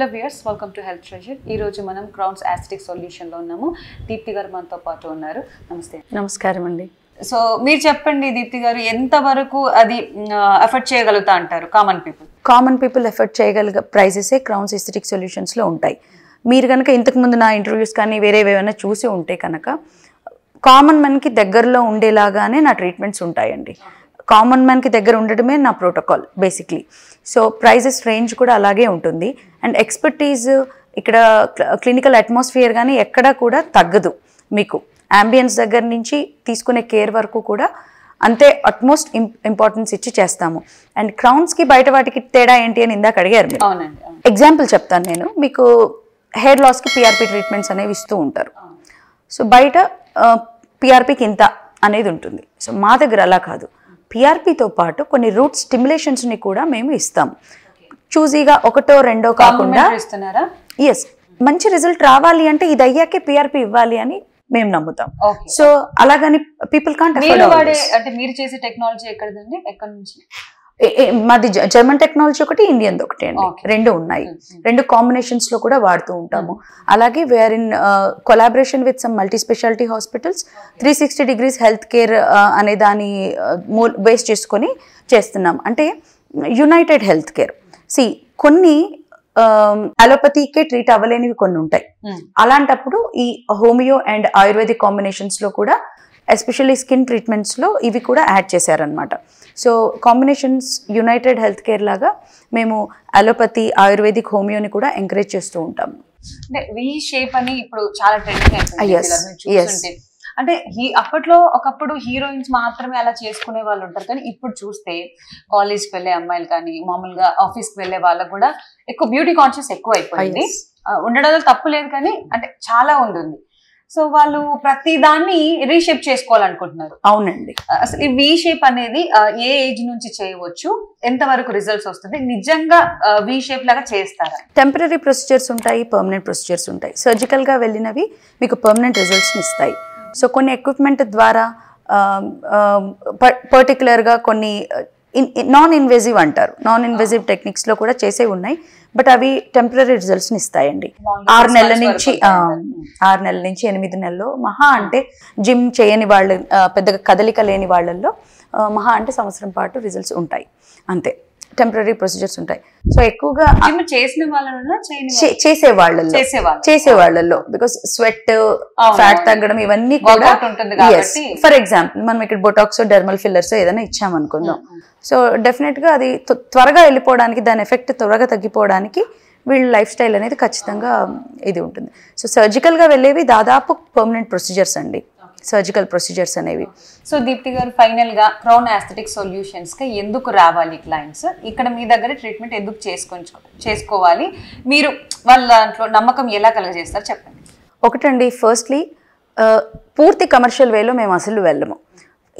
Hello viewers welcome to Health Treasure రోజు మనం crowns యాస్టిక్ సొల్యూషన్లో ఉన్నాము దీప్తి గారు మనతో పాటు ఉన్నారు నమస్తే నమస్కారం అండి సో మీరు చెప్పండి దీప్తి గారు ఎంతవరకు అది ఎఫర్ట్ చేయగలుగుతా అంటారు common people common people effort చేయగలిగే ప్రైజెసే క్రౌన్స్ ఎస్థెటిక్ సొల్యూషన్స్లో ఉంటాయి మీరు కనుక ఇంతకుముందు నా ఇంటర్వ్యూస్ కానీ వేరే ఏమైనా చూసి ఉంటే కనుక కామన్ మ్యాన్కి దగ్గరలో ఉండేలాగానే నా ట్రీట్మెంట్స్ ఉంటాయండి కామన్ మ్యాన్కి దగ్గర ఉండడమే నా protocol basically so prices range కూడా అలాగే ఉంటుంది అండ్ ఎక్స్పర్టీజ్ ఇక్కడ క్లినికల్ అట్మాస్ఫియర్ కానీ ఎక్కడా కూడా తగ్గదు మీకు అంబియన్స్ దగ్గర నుంచి తీసుకునే కేర్ వరకు కూడా అంతే అట్మోస్ట్ ఇంపార్టెన్స్ ఇచ్చి చేస్తాము అండ్ క్రౌన్స్కి బయట వాటికి తేడా ఏంటి అని ఇందాక అడిగారు ఎగ్జాంపుల్ చెప్తాను నేను మీకు హెయిర్ లాస్కి పిఆర్పి ట్రీట్మెంట్స్ అనేవి ఇస్తూ ఉంటారు సో బయట పిఆర్పికి ఇంత అనేది ఉంటుంది సో మా దగ్గర అలా కాదు పిఆర్పితో పాటు కొన్ని రూట్ స్టిమ్యులేషన్స్ని కూడా మేము ఇస్తాము చూజీగా ఒకటో రెండో కాకుండా ఎస్ మంచి రిజల్ట్ రావాలి అంటే ఇది అయ్యాకే పిఆర్పి ఇవ్వాలి అని మేము నమ్ముతాం సో అలాగని పీపుల్ కాంట్ అంటే మీరు చేసే టెక్నాలజీ ఎక్కడదండి ఎక్కడి నుంచి మాది జర్మన్ టెక్నాలజీ ఒకటి ఇండియన్ ఒకటి అండి రెండు ఉన్నాయి hmm, hmm. రెండు కాంబినేషన్స్ లో కూడా వాడుతూ ఉంటాము hmm. అలాగే we are in collaboration with some multi speciality hospitals three sixty degrees health care అనే దాని బేస్ uh, చేసుకొని చేస్తున్నాం అంటే యునైటెడ్ హెల్త్ కేర్ సి కొన్ని అలోపతికే um, ట్రీట్ అవ్వలేనివి కొన్ని ఉంటాయి hmm. అలాంటప్పుడు ఈ హోమియో అండ్ ఆయుర్వేదిక్ కాంబినేషన్స్ లో కూడా ఎస్పెషల్లీ స్కిన్ ట్రీట్మెంట్స్ లో ఇవి కూడా యాడ్ చేశారనమాట so combinations United Health Care లాగా మేము అలోపతి ఆయుర్వేదిక్ హోమియోని కూడా ఎంకరేజ్ చేస్తూ ఉంటాము అంటే వి షేప్ అని ఇప్పుడు చాలా ట్రెండింగ్ అంటే హీ అప్పట్లో ఒకప్పుడు హీరోయిన్స్ మాత్రమే అలా చేసుకునే వాళ్ళు ఉంటారు కానీ ఇప్పుడు చూస్తే కాలేజ్కి వెళ్ళే అమ్మాయిలు కానీ మామూలుగా ఆఫీస్కి వెళ్ళే వాళ్ళకు కూడా ఎక్కువ బ్యూటీ కాన్షియస్ ఎక్కువ అయిపోయింది ఉండడంలో తప్పు లేదు కానీ అంటే చాలా ఉంటుంది సో వాళ్ళు ప్రతి దాన్ని రీషేప్ చేసుకోవాలనుకుంటున్నారు అవునండి అసలు ఈ వీ షేప్ అనేది ఏ ఏజ్ నుంచి చేయవచ్చు ఎంత వరకు రిజల్ట్స్ వస్తుంది నిజంగా వీ షేప్ లాగా చేస్తారా టెంపరీ ప్రొసీజర్స్ ఉంటాయి పర్మనెంట్ ప్రొసీజర్స్ ఉంటాయి సర్జికల్ గా వెళ్ళినవి మీకు పర్మనెంట్ రిజల్ట్స్ ఇస్తాయి సో కొన్ని ఎక్విప్మెంట్ ద్వారా పర్టికులర్గా కొన్ని నాన్ ఇన్వెజివ్ అంటారు నాన్ ఇన్వెజివ్ లో కూడా చేసే ఉన్నాయి బట్ అవి టెంపరీ రిజల్ట్స్ ఇస్తాయండి ఆరు నెలల నుంచి ఆరు నెలల నుంచి ఎనిమిది నెలల్లో మహా అంటే జిమ్ చేయని వాళ్ళ పెద్దగా కదలిక లేని వాళ్ళల్లో మహా అంటే సంవత్సరం పాటు రిజల్ట్స్ ఉంటాయి అంతే టెంపరీ ప్రొసీజర్స్ ఉంటాయి సో ఎక్కువగా చేసే వాళ్ళలో చేసే వాళ్ళల్లో బికాస్ స్వెట్ ఫ్యాట్ తగ్గడం ఇవన్నీ కూడా ఫర్ ఎగ్జాంపుల్ మనం ఇక్కడ బొటాక్స్ డెర్మల్ ఫిల్లర్స్ ఏదైనా ఇచ్చామనుకుందాం సో mm-hmm. డెఫినెట్ గా అది త్వరగా వెళ్ళిపోవడానికి దాని ఎఫెక్ట్ త్వరగా తగ్గిపోవడానికి వీళ్ళ లైఫ్ స్టైల్ అనేది ఖచ్చితంగా ఇది ఉంటుంది సో సర్జికల్ గా వెళ్ళేవి దాదాపు పర్మనెంట్ ప్రొసీజర్స్ అండి సర్జికల్ ప్రొసీజర్స్ అనేవి సో దీప్తి గారు ఫైనల్గా క్రౌన్ సొల్యూషన్స్ సొల్యూషన్స్కి ఎందుకు రావాలి క్లయింట్స్ ఇక్కడ మీ దగ్గర ట్రీట్మెంట్ ఎందుకు చేసుకొని చేసుకోవాలి మీరు వాళ్ళ దాంట్లో నమ్మకం ఎలా కలగజేస్తారు చెప్పండి ఒకటండి ఫస్ట్లీ పూర్తి కమర్షియల్ వేలో మేము అసలు వెళ్ళము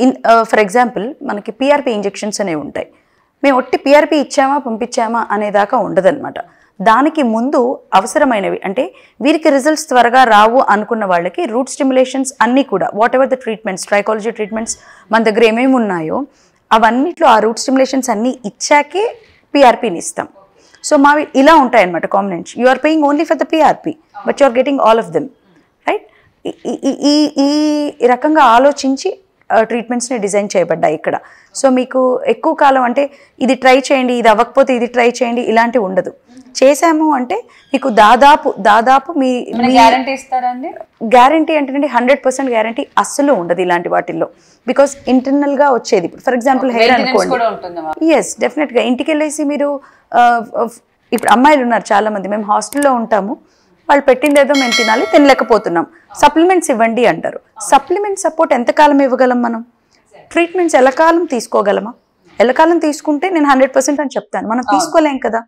ఇన్ ఫర్ ఎగ్జాంపుల్ మనకి పిఆర్పి ఇంజెక్షన్స్ అనేవి ఉంటాయి మేము ఒట్టి పిఆర్పి ఇచ్చామా పంపించామా అనేదాకా అనమాట దానికి ముందు అవసరమైనవి అంటే వీరికి రిజల్ట్స్ త్వరగా రావు అనుకున్న వాళ్ళకి రూట్ స్టిమ్యులేషన్స్ అన్నీ కూడా whatever the treatments trichology treatments మన దగ్గర ఏమేమి ఉన్నాయో అవన్నిట్లో ఆ రూట్ స్టిమ్యులేషన్స్ అన్నీ ఇచ్చాకే పీఆర్పీని ఇస్తాం సో మావి ఇలా ఉంటాయన్నమాట combinations you are paying only for the PRP but you are getting all of them right ఈ ఈ రకంగా ఆలోచించి ట్రీట్మెంట్స్ని డిజైన్ చేయబడ్డాయి ఇక్కడ సో మీకు ఎక్కువ కాలం అంటే ఇది ట్రై చేయండి ఇది అవ్వకపోతే ఇది ట్రై చేయండి ఇలాంటివి ఉండదు చేసాము అంటే మీకు దాదాపు దాదాపు మీ గ్యారంటీ ఇస్తారండి గ్యారంటీ అంటే హండ్రెడ్ పర్సెంట్ గ్యారంటీ అస్సలు ఉండదు ఇలాంటి వాటిల్లో బికాస్ ఇంటర్నల్ గా వచ్చేది ఫర్ ఎగ్జాంపుల్ హెయిర్ అనుకోండి ఎస్ డెఫినెట్ గా ఇంటికి వెళ్ళేసి మీరు ఇప్పుడు అమ్మాయిలు ఉన్నారు చాలా మంది మేము హాస్టల్లో ఉంటాము వాళ్ళు పెట్టింది ఏదో మేము తినాలి తినలేకపోతున్నాం సప్లిమెంట్స్ ఇవ్వండి అంటారు సప్లిమెంట్ సపోర్ట్ ఎంతకాలం ఇవ్వగలం మనం ట్రీట్మెంట్స్ ఎలకాలం తీసుకోగలమా ఎలకాలం తీసుకుంటే నేను హండ్రెడ్ పర్సెంట్ అని చెప్తాను మనం తీసుకోలేం కదా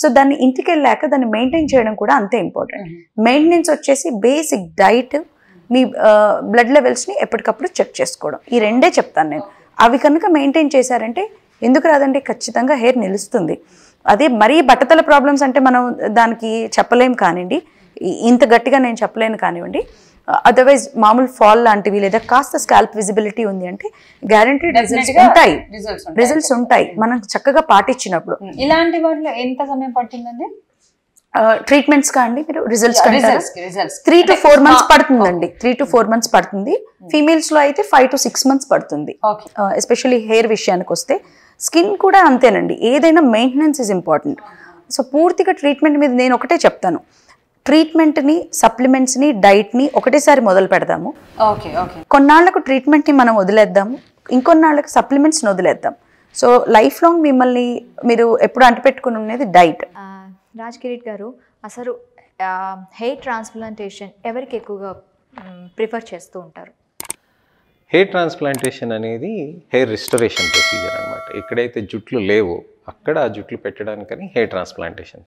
సో దాన్ని ఇంటికి వెళ్ళాక దాన్ని మెయింటైన్ చేయడం కూడా అంతే ఇంపార్టెంట్ మెయింటెనెన్స్ వచ్చేసి బేసిక్ డైట్ మీ బ్లడ్ లెవెల్స్ని ఎప్పటికప్పుడు చెక్ చేసుకోవడం ఈ రెండే చెప్తాను నేను అవి కనుక మెయింటైన్ చేశారంటే ఎందుకు రాదంటే ఖచ్చితంగా హెయిర్ నిలుస్తుంది అదే మరీ బట్టతల ప్రాబ్లమ్స్ అంటే మనం దానికి చెప్పలేం కానివ్వండి ఇంత గట్టిగా నేను చెప్పలేను కానివ్వండి అదర్వైజ్ మామూలు ఫాల్ లాంటివి లేదా కాస్త స్కాల్ప్ విజిబిలిటీ ఉంది అంటే గ్యారంటీ రిజల్ట్స్ ఉంటాయి రిజల్ట్స్ ఉంటాయి మనం చక్కగా పాటించినప్పుడు hmm. ఇలాంటి వాటిలో ఎంత సమయం పడుతుందండి ట్రీట్మెంట్స్ కా అండి మీరు results three to four months పడుతుంది అండి త్రీ టు ఫోర్ మంత్స్ పడుతుంది ఫీమేల్స్ లో అయితే ఫైవ్ టు సిక్స్ మంత్స్ పడుతుంది ఎస్పెషల్లీ హెయిర్ విషయానికి వస్తే స్కిన్ కూడా అంతేనండి ఏదైనా మెయింటెనెన్స్ ఇస్ ఇంపార్టెంట్ సో పూర్తిగా ట్రీట్మెంట్ మీద నేను ఒకటే చెప్తాను ట్రీట్మెంట్ని సప్లిమెంట్స్ని డైట్ని ఒకటేసారి మొదలు పెడదాము ఓకే ఓకే కొన్నాళ్లకు ట్రీట్మెంట్ని మనం వదిలేద్దాము ఇంకొన్నాళ్ళకి సప్లిమెంట్స్ని వదిలేద్దాం సో లైఫ్ లాంగ్ మిమ్మల్ని మీరు ఎప్పుడు అంటపెట్టుకుని ఉండేది డైట్ రాజ్ కిరీట్ గారు అసలు హెయిర్ ట్రాన్స్ప్లాంటేషన్ ఎవరికి ఎక్కువగా ప్రిఫర్ చేస్తూ ఉంటారు హెయిర్ ట్రాన్స్ప్లాంటేషన్ అనేది హెయిర్ రిస్టరేషన్ ప్రొసీజర్ అనమాట ఎక్కడైతే జుట్లు లేవో అక్కడ ఆ జుట్లు పెట్టడానికని హెయిర్ ట్రాన్స్ప్లాంటేషన్